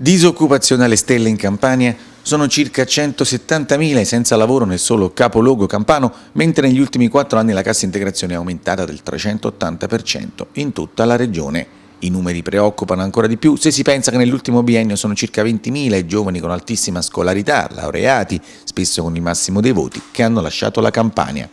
Disoccupazione alle stelle in Campania, sono circa 170.000 senza lavoro nel solo capoluogo campano, mentre negli ultimi quattro anni la cassa integrazione è aumentata del 380% in tutta la regione. I numeri preoccupano ancora di più se si pensa che nell'ultimo biennio sono circa 20.000 i giovani con altissima scolarità, laureati, spesso con il massimo dei voti, che hanno lasciato la Campania.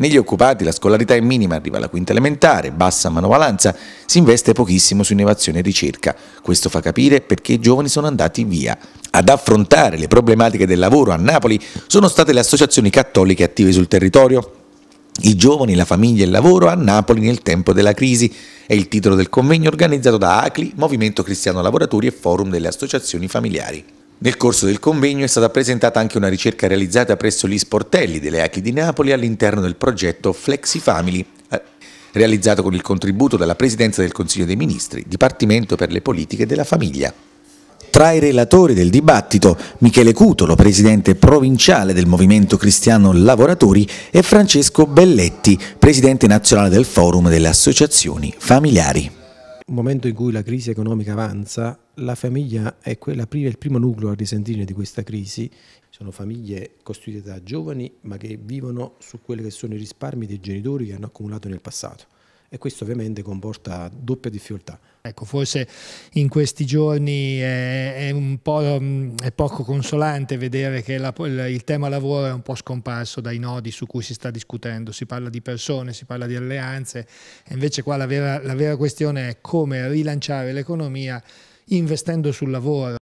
Negli occupati la scolarità è minima, arriva alla quinta elementare, bassa manovalanza, si investe pochissimo su innovazione e ricerca. Questo fa capire perché i giovani sono andati via. Ad affrontare le problematiche del lavoro a Napoli sono state le associazioni cattoliche attive sul territorio. I giovani, la famiglia e il lavoro a Napoli nel tempo della crisi è il titolo del convegno organizzato da ACLI, Movimento Cristiano Lavoratori e Forum delle Associazioni Familiari. Nel corso del convegno è stata presentata anche una ricerca realizzata presso gli sportelli delle ACLI di Napoli all'interno del progetto Flexi Family, eh, realizzato con il contributo della Presidenza del Consiglio dei Ministri, Dipartimento per le politiche della famiglia. Tra i relatori del dibattito, Michele Cutolo, presidente provinciale del Movimento Cristiano Lavoratori, e Francesco Belletti, presidente nazionale del Forum delle Associazioni Familiari momento in cui la crisi economica avanza, la famiglia è, quella, il primo nucleo a risentire di questa crisi. Sono famiglie costituite da giovani ma che vivono su quelli che sono i risparmi dei genitori che hanno accumulato nel passato e questo ovviamente comporta doppie difficoltà. Ecco, forse in questi giorni è, è un po', mm, è poco consolante vedere che la, il tema lavoro è un po' scomparso dai nodi su cui si sta discutendo, si parla di persone, si parla di alleanze, e invece qua la vera, la vera questione è come rilanciare l'economia investendo sul lavoro.